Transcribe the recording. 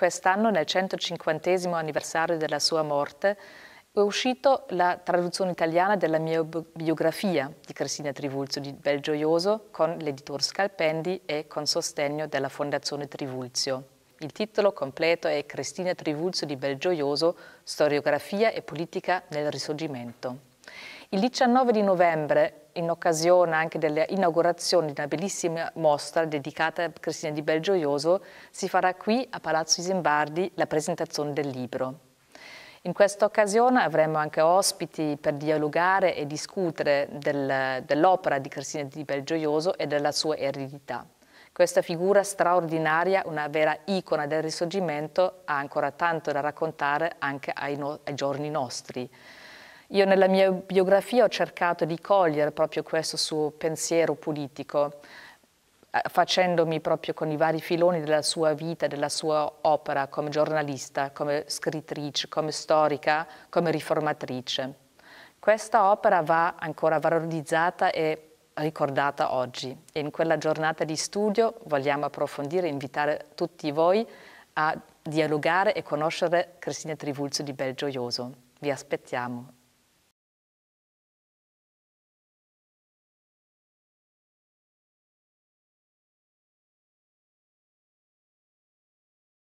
Quest'anno, nel 150 anniversario della sua morte, è uscita la traduzione italiana della mia biografia di Cristina Trivulzio di Belgioioso con l'editor Scalpendi e con sostegno della Fondazione Trivulzio. Il titolo completo è Cristina Trivulzio di Belgioioso, storiografia e politica nel risorgimento. Il 19 di novembre, in occasione anche dell'inaugurazione di una bellissima mostra dedicata a Cristina di Belgioioso, si farà qui a Palazzo Isimbardi la presentazione del libro. In questa occasione avremo anche ospiti per dialogare e discutere del, dell'opera di Cristina di Belgioioso e della sua eredità. Questa figura straordinaria, una vera icona del risorgimento, ha ancora tanto da raccontare anche ai, no ai giorni nostri. Io nella mia biografia ho cercato di cogliere proprio questo suo pensiero politico, eh, facendomi proprio con i vari filoni della sua vita, della sua opera come giornalista, come scrittrice, come storica, come riformatrice. Questa opera va ancora valorizzata e ricordata oggi e in quella giornata di studio vogliamo approfondire e invitare tutti voi a dialogare e conoscere Cristina Trivulzio di Belgioioso. Vi aspettiamo.